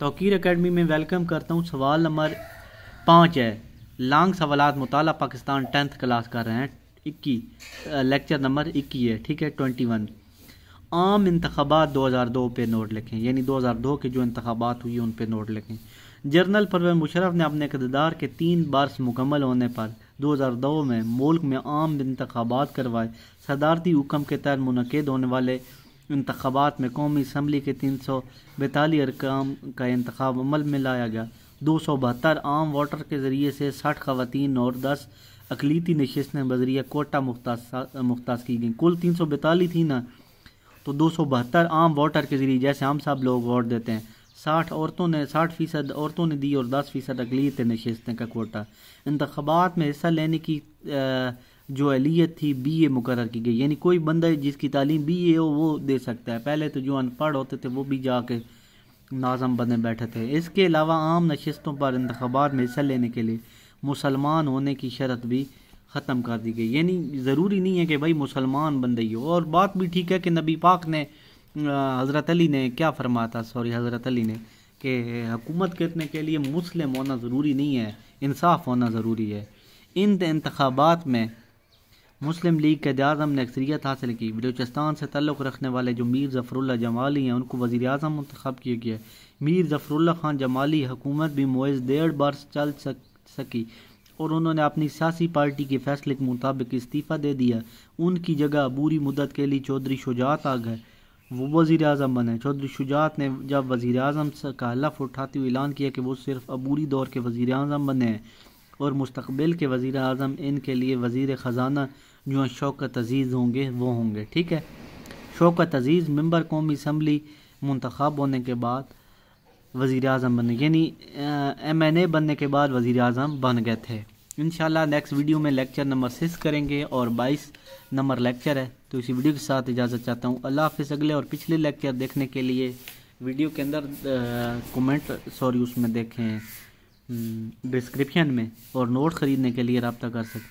Toqeer academy में welcome करता हूँ सवाल नंबर पाँच है लॉन्ग सवाल मुताल पाकिस्तान टेंथ क्लास कर रहे हैं इक्की लेक्चर नंबर इक्की है ठीक है ट्वेंटी वन आम इंतबात दो हज़ार दो पर नोट लिखें यानी दो हज़ार दो के जो इंतबात हुई उन पर नोट लिखें जनरल परवेज मुशरफ ने अपने इकतदार के तीन बार्स मुकम्मल होने पर दो हज़ार दो में मुल्क में आम इंतबात करवाए सदारती हुक्म के तहत मनकद होने वाले इंतबात में कौमी इसम्बली के तीन सौ बैतालीस अरकाम का इंतब अमल में लाया गया दो सौ बहत्तर आम वोटर के ज़रिए से साठ खवतिन और दस अकलीती नशस्तें बजरिया कोटा मुख्त की गई कुल तीन सौ बैतालीस थी ना तो दो सौ बहत्तर आम वोटर के ज़रिए जैसे हम साहब लोग वोट देते हैं साठ औरतों ने साठ फ़ीसद औरतों ने दी और दस फ़ीसद अकलीत नशस्तें का कोटा इंतबात में हिस्सा लेने की जो अहलियत थी बी ए मुकर की गई यानी कोई बंदा जिसकी तालीम बी ए हो वो दे सकता है पहले तो जो अनपढ़ होते थे वो भी जाके नाजम बने बैठे थे इसके अलावा आम नशस्तों पर इंतबात में हिस्सा लेने के लिए मुसलमान होने की शरत भी ख़त्म कर दी गई यानी ज़रूरी नहीं है कि भाई मुसलमान बंदे ही हो और बात भी ठीक है कि नबी पाक ने हज़रत अली ने क्या फरमाया था सॉरी हज़रत अली ने कि हुकूमत करने के लिए मुस्लिम होना ज़रूरी नहीं है इंसाफ होना ज़रूरी है इन इंतबात में मुस्लिम लीग के अजम ने अक्सरियत हासिल की बलोचिस्तान से तल्लु रखने वाले जो मीर ज़फ़रुल्ला जमाली हैं उनको वज़ी अजम मंतखब किया गया मीर ज़फ़रुल्ला खान जमाली हुकूमत भी मोज़ डेढ़ बार चल सक, सकी और उन्होंने अपनी सियासी पार्टी के फैसले के मुताबिक इस्तीफ़ा दे दिया उनकी जगह अबूरी मुदत के लिए चौधरी शुजात आ गए वो वज़ी अजम बने चौधरी शुजात ने जब वज़ी अजम का लफ उठाते हुए ऐलान किया कि वो सिर्फ अबूरी दौर के वज़ी अजम बने हैं और मुस्तबिल के वज़ी अजम इन के लिए वज़ी ख़जाना जो शौकत अजीज़ होंगे वो होंगे ठीक है शौकत अजीज़ मम्बर कौमी इसम्बली मंतखब होने के बाद वज़ी अजम बने यानी एम एन ए बनने के बाद वज़ी अजम बन गए थे इन नेक्स्ट वीडियो में लेक्चर नंबर सिक्स करेंगे और बाईस नंबर लेक्चर है तो इसी वीडियो के साथ इजाज़त चाहता हूँ अल्लाह हाफिज़ अगले और पिछले लेक्चर देखने के लिए वीडियो के अंदर कमेंट सॉरी उसमें देखें डिस्क्रिप्शन हम्म, में और नोट खरीदने के लिए रबता कर सकते हैं